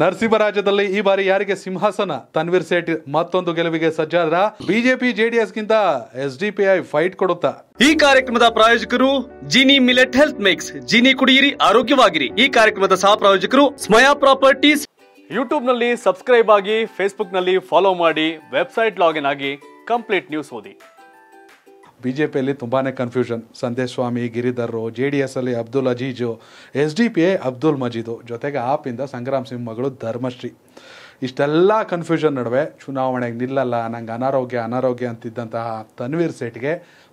ನರಸಿಂಹರಾಜದಲ್ಲಿ ಈ ಬಾರಿ ಯಾರಿಗೆ ಸಿಂಹಾಸನ ತನ್ವೀರ್ ಸೇಠ್ ಮತ್ತೊಂದು ಗೆಲುವಿಗೆ ಸಜ್ಜಾದ್ರ ಬಿಜೆಪಿ ಜೆಡಿಎಸ್ ಗಿಂತ S D P I fight ಕೊಡುತ್ತಾ ಈ ಕಾರ್ಯಕ್ರಮದ ಪ್ರಾಯೋಜಕರು Jini millet health mix Jini ಕುಡಿಯಿರಿ ಆರೋಗ್ಯವಾಗಿರಿ ಈ ಕಾರ್ಯಕ್ರಮದ ಸಹ ಪ್ರಾಯೋಜಕರು ಸ್ಮಯಾ ಪ್ರಾಪರ್ಟೀಸ್ ಯೂಟ್ಯೂಬ್ ನಲ್ಲಿ ಸಬ್ಸ್ಕ್ರೈಬ್ ಆಗಿ ಫೇಸ್ಬುಕ್ ನಲ್ಲಿ ಫಾಲೋ ಮಾಡಿ ವೆಬ್ಸೈಟ್ ಲಾಗಿನ್ ಆಗಿ ಕಂಪ್ಲೀಟ್ ನ್ಯೂಸ್ ಓದಿ ಬಿ ಜೆ ಪಿಯಲ್ಲಿ ತುಂಬಾ ಕನ್ಫ್ಯೂಷನ್ ಸಂದೇಶ್ ಸ್ವಾಮಿ ಗಿರಿಧರ್ರು ಜೆ ಡಿ ಎಸ್ ಅಲ್ಲಿ Abdul Azeez S D P A Abdul Majeed ಜೊತೆಗೆ ಆಪಿಂದ ಸಂಗ್ರಾಮ್ ಸಿಂಗ್ ಮಗಳು ಧರ್ಮಶ್ರೀ ಇಷ್ಟೆಲ್ಲ ಕನ್ಫ್ಯೂಷನ್ ನಡುವೆ ಚುನಾವಣೆಗೆ ನಿಲ್ಲಲ್ಲ ನಂಗೆ ಅನಾರೋಗ್ಯ ಅನಾರೋಗ್ಯ ಅಂತಿದ್ದಂತಹ ತನ್ವೀರ್ ಸೇಟ್ಗೆ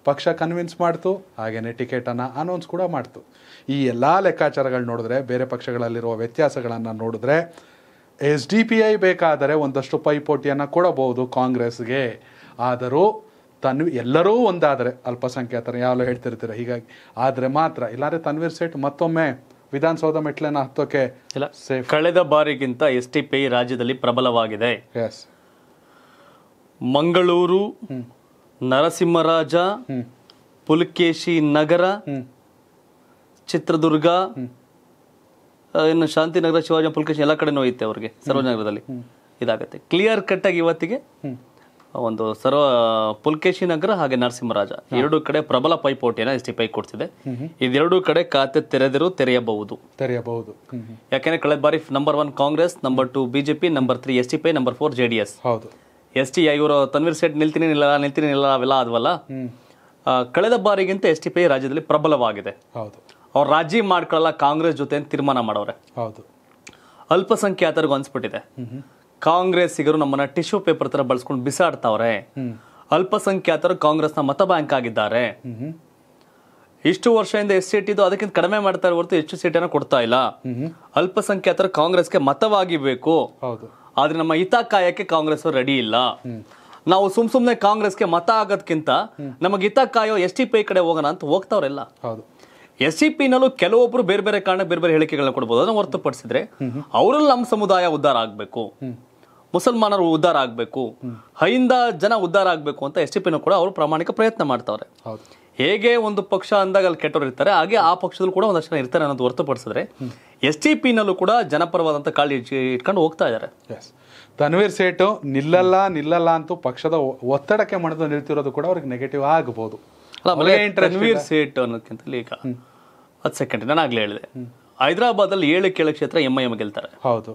ಪಕ್ಷ ಕನ್ವಿನ್ಸ್ ಮಾಡ್ತು ಹಾಗೆಯೇ ಟಿಕೆಟನ್ನು ಅನೌನ್ಸ್ ಕೂಡ ಮಾಡ್ತು ಈ ಎಲ್ಲ ಲೆಕ್ಕಾಚಾರಗಳು ನೋಡಿದ್ರೆ ಬೇರೆ ಪಕ್ಷಗಳಲ್ಲಿರುವ ವ್ಯತ್ಯಾಸಗಳನ್ನು ನೋಡಿದ್ರೆ ಎಸ್ ಡಿ ಪಿ ಐ ಬೇಕಾದರೆ ಒಂದಷ್ಟು ಪೈಪೋಟಿಯನ್ನು ಕೊಡಬಹುದು ಕಾಂಗ್ರೆಸ್ಗೆ ಆದರೂ ತನ್ವಿ ಎಲ್ಲರೂ ಒಂದಾದರೆ ಅಲ್ಪಸಂಖ್ಯಾತರು ಯಾವಾಗಲೂ ಹೇಳ್ತಿರ್ತೀರ ಹೀಗಾಗಿ ಆದರೆ ಮಾತ್ರ ಇಲ್ಲಾದ್ರೆ ತನ್ವೀರ್ ಸೇಠ್ ಮತ್ತೊಮ್ಮೆ ವಿಧಾನಸೌಧ ಮೆಟ್ಲನ್ನ ಹತ್ತೋಕೆ ಇಲ್ಲ ಕಳೆದ ಬಾರಿಗಿಂತ ಎಸ್ ಟಿ ಪಿ ರಾಜ್ಯದಲ್ಲಿ ಪ್ರಬಲವಾಗಿದೆ ಎಸ್ ಮಂಗಳೂರು ನರಸಿಂಹರಾಜ ಪುಲಕೇಶಿ ನಗರ ಚಿತ್ರದುರ್ಗ ಇನ್ನು ಶಾಂತಿನಗರ ಶಿವಾಜಿ ಪುಲಕೇಶಿ ಎಲ್ಲ ಕಡೆ ಹೋಯ್ತೆ ಅವ್ರಿಗೆ ಸರ್ವಜನಗರದಲ್ಲಿ ಇದಾಗುತ್ತೆ ಕ್ಲಿಯರ್ ಕಟ್ ಆಗಿ ಇವತ್ತಿಗೆ ಒಂದು ಸರ್ವ ಪುಲ್ಕೇಶಿ ನಗರ ಹಾಗೆ ನರಸಿಂಹರಾಜ ಎರಡು ಕಡೆ ಪ್ರಬಲ ಪೈಪೋಟಿಯನ್ನು ಎಸ್ ಟಿ ಪೈ ಕೊಡ್ತಿದೆ ಇದೆರಡು ಕಡೆ ಖಾತೆ ತೆರೆದಿರು ತೆರೆಯಬಹುದು ತೆರೆಯಬಹುದು ಯಾಕೆಂದ್ರೆ ಕಳೆದ ಬಾರಿ number one Congress number two BJP number three S T P number four J D S S T ಇವರು ತನ್ವೀರ್ ಸೇಠ್ ನಿಲ್ತೀನಿ ನಿಲ್ಲ ನಿಲ್ತೀನಿ ನಿಲ್ಲ ಅವೆಲ್ಲ ಆದ್ವಲ್ಲ ಕಳೆದ ಬಾರಿಗಿಂತ ಎಸ್ ಟಿ ಪೈ ರಾಜ್ಯದಲ್ಲಿ ಪ್ರಬಲವಾಗಿದೆ ಅವ್ರು ರಾಜಿ ಮಾಡ್ಕೊಳ್ಳಲ್ಲ ಕಾಂಗ್ರೆಸ್ ಜೊತೆ ತೀರ್ಮಾನ ಮಾಡವ್ರೆ ಹೌದು ಅಲ್ಪಸಂಖ್ಯಾತರಿಗೂ ಅನ್ಸ್ಬಿಟ್ಟಿದೆ ಕಾಂಗ್ರೆಸ್ಸಿಗರು ನಮ್ಮನ್ನ ಟಿಶ್ಯೂ ಪೇಪರ್ ತರ ಬಳಸ್ಕೊಂಡು ಬಿಸಾಡ್ತಾವ್ರೆ ಅಲ್ಪಸಂಖ್ಯಾತರು ಕಾಂಗ್ರೆಸ್ನ ಮತ ಬ್ಯಾಂಕ್ ಆಗಿದ್ದಾರೆ ಇಷ್ಟು ವರ್ಷದಿಂದ ಎಸ್ ಸೀಟ್ ಇದು ಅದಕ್ಕಿಂತ ಕಡಿಮೆ ಮಾಡ್ತಾರೆ ಹೊರತು ಹೆಚ್ಚು ಸೀಟನ್ನು ಕೊಡ್ತಾ ಇಲ್ಲ ಅಲ್ಪಸಂಖ್ಯಾತರು ಕಾಂಗ್ರೆಸ್ಗೆ ಮತವಾಗಿ ಬೇಕು ಆದ್ರೆ ನಮ್ಮ ಹಿತ ಕಾಯಕ್ಕೆ ಕಾಂಗ್ರೆಸ್ ರೆಡಿ ಇಲ್ಲ ನಾವು ಸುಮ್ ಸುಮ್ನೆ ಕಾಂಗ್ರೆಸ್ಗೆ ಮತ ಆಗೋದ್ಕಿಂತ ನಮಗೆ ಹಿತ ಕಾಯೋ ಎಸ್ ಟಿ ಪಿ ಕಡೆ ಹೋಗೋಣ ಅಂತ ಹೋಗ್ತಾವ್ರೆಲ್ಲ ಎಸ್ ಸಿ ಪಿನಲ್ಲೂ ಕೆಲವೊಬ್ರು ಬೇರೆ ಬೇರೆ ಕಾರಣ ಬೇರೆ ಬೇರೆ ಹೇಳಿಕೆಗಳನ್ನ ಕೊಡಬಹುದು ಅದನ್ನು ಹೊರತುಪಡಿಸಿದ್ರೆ ಅವರಲ್ಲಿ ನಮ್ಮ ಸಮುದಾಯ ಉದ್ಧಾರ ಆಗಬೇಕು ಮುಸಲ್ಮಾನರು ಉದ್ಧಾರ ಆಗಬೇಕು ಹೈಂದ ಜನ ಉದ್ಧಾರ ಆಗಬೇಕು ಅಂತ ಎಸ್ ಟಿ ಪಿನೂ ಕೂಡ ಅವರು ಪ್ರಾಮಾಣಿಕ ಪ್ರಯತ್ನ ಮಾಡ್ತಾವ್ರೆ ಹೇಗೆ ಒಂದು ಪಕ್ಷ ಅಂದಾಗ ಅಲ್ಲಿ ಕೆಟ್ಟವರು ಇರ್ತಾರೆ ಹಾಗೆ ಆ ಪಕ್ಷದಲ್ಲೂ ಕೂಡ ಒಂದಷ್ಟು ಜನ ಇರ್ತಾರೆ ಅನ್ನೋದು ಹೊರತುಪಡಿಸಿದ್ರೆ ಎಸ್ ಟಿ ಪಿನಲ್ಲೂ ಕೂಡ ಜನಪರವಾದಂಥ ಕಾಳಿ ಇಟ್ಕೊಂಡು ಹೋಗ್ತಾ ಇದ್ದಾರೆ ತನ್ವೀರ್ ಸೇಠು ನಿಲ್ಲಲ್ಲ ನಿಲ್ಲಲ್ಲ ಅಂತೂ ಪಕ್ಷದ ಒತ್ತಡಕ್ಕೆ ಮಣಿದು ನಿಲ್ತಿರೋದು ಕೂಡ ಅವ್ರಿಗೆ ನೆಗೆಟಿವ್ ಆಗಬಹುದು ತನ್ವೀರ್ ಸೇಠ್ ಅನ್ನೋಕ್ಕಿಂತ ಈಗ ಹತ್ತು ಸೆಕೆಂಡ್ ನಾನು ಆಗಲೇ ಹೇಳಿದೆ ಹೈದರಾಬಾದಲ್ಲಿ ಏಳು ಕೇಳ ಕ್ಷೇತ್ರ ಎಂ ಐ ಎಂ ಗೆಲ್ತಾರೆ ಹೌದು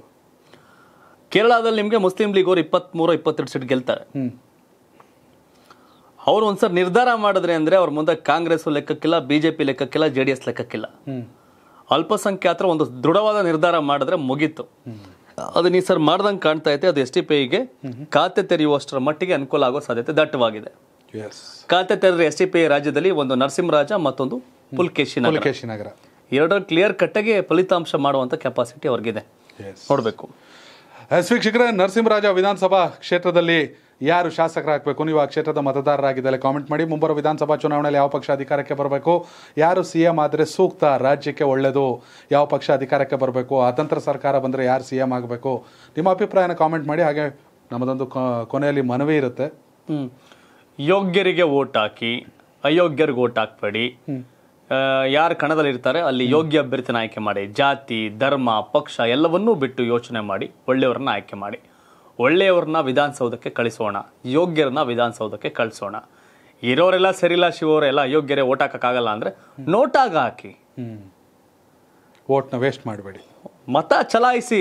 ಕೇರಳದಲ್ಲಿ ನಿಮಗೆ ಮುಸ್ಲಿಂ ಲೀಗ್ ಅವರು ಇಪ್ಪತ್ತ್ಮೂರು ಇಪ್ಪತ್ತೆರಡು ಸೀಟ್ ಗೆಲ್ತಾರೆ ಅವ್ರು ಒಂದ್ಸರಿ ನಿರ್ಧಾರ ಮಾಡಿದ್ರೆ ಅಂದ್ರೆ ಅವ್ರ ಮುಂದೆ ಕಾಂಗ್ರೆಸ್ ಲೆಕ್ಕಕ್ಕಿಲ್ಲ ಬಿಜೆಪಿ ಲೆಕ್ಕಕ್ಕಿಲ್ಲ ಜೆ ಡಿ ಎಸ್ ಲೆಕ್ಕಕ್ಕಿಲ್ಲ ಅಲ್ಪಸಂಖ್ಯಾತರ ಒಂದು ದೃಢವಾದ ನಿರ್ಧಾರ ಮಾಡಿದ್ರೆ ಮುಗೀತು ಅದು ನೀ ಸರ್ ಮಾಡ್ದಂಗೆ ಕಾಣ್ತಾ ಐತೆ ಅದು ಎಸ್ ಟಿ ಪಿಗೆ ಖಾತೆ ತೆರೆಯುವಷ್ಟರ ಮಟ್ಟಿಗೆ ಅನುಕೂಲ ಆಗೋ ಸಾಧ್ಯತೆ ದಟ್ಟವಾಗಿದೆ ಖಾತೆ ತೆರೆದ್ರೆ ಎಸ್ ಟಿ ಪಿ ರಾಜ್ಯದಲ್ಲಿ ಒಂದು ನರಸಿಂಹರಾಜ ಮತ್ತೊಂದು ಪುಲ್ಕೇಶಿ ನಗರ ಎರಡರ ಕ್ಲಿಯರ್ ಕಟ್ಟಗೆ ಫಲಿತಾಂಶ ಮಾಡುವಂತ ಕೆಪಾಸಿಟಿ ಅವ್ರಿಗಿದೆ ನೋಡಬೇಕು ಎಸ್ ನರಸಿಂಹರಾಜ ವಿಧಾನಸಭಾ ಕ್ಷೇತ್ರದಲ್ಲಿ ಯಾರು ಶಾಸಕರಾಗಬೇಕು ನೀವು ಆ ಕ್ಷೇತ್ರದ ಮತದಾರರಾಗಿದ್ದಲ್ಲಿ ಕಾಮೆಂಟ್ ಮಾಡಿ ಮುಂಬರುವ ವಿಧಾನಸಭಾ ಚುನಾವಣೆಯಲ್ಲಿ ಯಾವ ಪಕ್ಷ ಅಧಿಕಾರಕ್ಕೆ ಬರಬೇಕು ಯಾರು ಸಿ ಎಂ ಆದರೆ ಸೂಕ್ತ ರಾಜ್ಯಕ್ಕೆ ಒಳ್ಳೆಯದು ಯಾವ ಪಕ್ಷ ಅಧಿಕಾರಕ್ಕೆ ಬರಬೇಕು ಅತಂತ್ರ ಸರ್ಕಾರ ಬಂದರೆ ಯಾರು ಸಿ ಎಂ ಆಗಬೇಕು ನಿಮ್ಮ ಅಭಿಪ್ರಾಯನ ಕಾಮೆಂಟ್ ಮಾಡಿ ಹಾಗೆ ನಮ್ಮದೊಂದು ಕೊನೆಯಲ್ಲಿ ಮನವಿ ಇರುತ್ತೆ ಯೋಗ್ಯರಿಗೆ ಓಟ್ ಹಾಕಿ ಅಯೋಗ್ಯರಿಗೆ ವೋಟ್ ಹಾಕ್ಬೇಡಿ ಯಾರು ಇರ್ತಾರೆ ಅಲ್ಲಿ ಯೋಗ್ಯ ಅಭ್ಯರ್ಥಿನ ಆಯ್ಕೆ ಮಾಡಿ ಜಾತಿ ಧರ್ಮ ಪಕ್ಷ ಎಲ್ಲವನ್ನೂ ಬಿಟ್ಟು ಯೋಚನೆ ಮಾಡಿ ಒಳ್ಳೆಯವರನ್ನ ಆಯ್ಕೆ ಮಾಡಿ ಒಳ್ಳೆಯವ್ರನ್ನ ವಿಧಾನಸೌಧಕ್ಕೆ ಕಳಿಸೋಣ ಯೋಗ್ಯರನ್ನ ವಿಧಾನಸೌಧಕ್ಕೆ ಕಳಿಸೋಣ ಇರೋರೆಲ್ಲ ಸರಿಲ್ಲ ಶಿವರೆಲ್ಲ ಯೋಗ್ಯರೇ ಓಟ್ ಹಾಕಕ್ಕಾಗಲ್ಲ ಅಂದ್ರೆ ನೋಟಾಗ ಹಾಕಿ ಓಟ್ನ ವೇಸ್ಟ್ ಮಾಡಬೇಡಿ ಮತ ಚಲಾಯಿಸಿ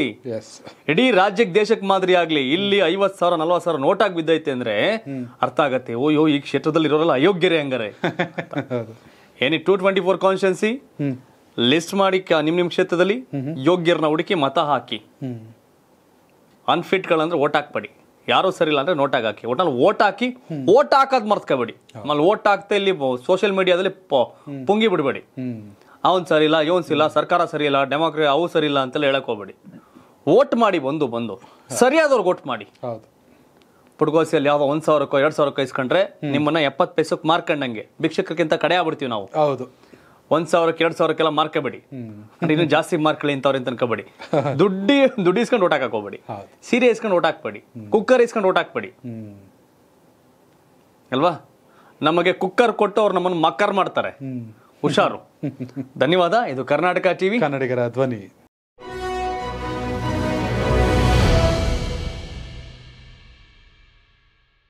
ಇಡೀ ರಾಜ್ಯಕ್ಕೆ ದೇಶಕ್ಕೆ ಮಾದರಿ ಆಗ್ಲಿ ಇಲ್ಲಿ ಐವತ್ ಸಾವಿರ ನಲ್ವತ್ ಸಾವಿರ ನೋಟಾಗಿ ಬಿದ್ದೈತೆ ಅಂದ್ರೆ ಅರ್ಥ ಆಗತ್ತೆ ಓಯೋ ಈ ಕ್ಷೇತ್ರದಲ್ಲಿ ಇರೋರೆಲ್ಲ ಅಯೋಗ್ಯರೇ ಹಂಗಾರೆ any two twenty four constituency list ಮಾಡಿ ನಿಮ್ಮ ನಿಮ್ಮ ಕ್ಷೇತ್ರದಲ್ಲಿ ಯೋಗ್ಯರನ್ನ ಹುಡುಕಿ ಮತ ಹಾಕಿ ಅನ್ಫಿಟ್ಗಳಂದ್ರೆ ಓಟ್ ಹಾಕ್ಬೇಡಿ ಯಾರೂ ಸರಿ ಇಲ್ಲ ಅಂದ್ರೆ ನೋಟಾಗಿ ಹಾಕಿ ಒಟ್ನಲ್ಲಿ ಓಟ್ ಹಾಕಿ ಓಟ್ ಹಾಕೋದ್ ಮರ್ತ್ಕೋಬೇಡಿ ಆಮೇಲೆ ಓಟ್ ಹಾಕ್ತಾ ಇಲ್ಲಿ ಸೋಷಿಯಲ್ ಮೀಡಿಯಾದಲ್ಲಿ ಪುಂಗಿ ಬಿಡಬೇಡಿ ಅವನ್ ಸರಿ ಇಲ್ಲ ಇವನ್ಸ್ ಇಲ್ಲ ಸರ್ಕಾರ ಸರಿ ಇಲ್ಲ ಡೆಮೋಕ್ರೇ ಅವು ಸರಿ ಇಲ್ಲ ಅಂತೆಲ್ಲ ಹೇಳಕ್ ಹೋಗ್ಬೇಡಿ ಓಟ್ ಮಾಡಿ ಬಂದು ಬಂದು ಸರಿಯಾದವ್ರಿಗೆ ಓಟ್ ಮಾಡಿ ಪುಡ್ಗೋಸಿಯಲ್ಲಿ ಯಾವ ಒಂದ್ ಸಾವಿರಕ್ಕೋ ಎರಡ್ ಸಾವಿರಕ್ಕೋ ಇಸ್ಕೊಂಡ್ರೆ ನಿಮ್ಮನ್ನ ಎಪ್ಪತ್ ಪೈಸಕ್ಕೆ ಮಾರ್ಕಂಡಂಗೆ ಭಿಕ್ಷಕಕ್ಕಿಂತ ಕಡೆ ಆಗ್ಬಿಡ್ತೀವಿ ನಾವು ಹೌದು ಒಂದ್ ಸಾವಿರಕ್ಕೆ ಎರಡ್ ಸಾವಿರಕ್ಕೆಲ್ಲ ಮಾರ್ಕಬೇಡಿ ಇನ್ನು ಜಾಸ್ತಿ ಮಾರ್ಕೊಳ್ಳಿ ಇಂಥವ್ರಿಂದ ಅನ್ಕೋಬೇಡಿ ದುಡ್ಡಿ ದುಡ್ಡು ಇಸ್ಕೊಂಡು ಓಟ್ ಹಾಕೋಬೇಡಿ ಸೀರೆ ಇಸ್ಕೊಂಡು ಓಟ್ ಹಾಕ್ಬೇಡಿ ಕುಕ್ಕರ್ ಇಸ್ಕೊಂಡು ಓಟ್ ಹಾಕ್ಬೇಡಿ ಅಲ್ವಾ ನಮಗೆ ಕುಕ್ಕರ್ ಕೊಟ್ಟು ಅವ್ರು ನಮ್ಮನ್ನು ಮಕ್ಕರ್ ಮಾಡ್ತಾರೆ ಹುಷಾರು ಧನ್ಯವಾದ ಇದು ಕರ್ನಾಟಕ ಟಿವಿ ಕನ್ನಡಿಗರ ಧ್ವನಿ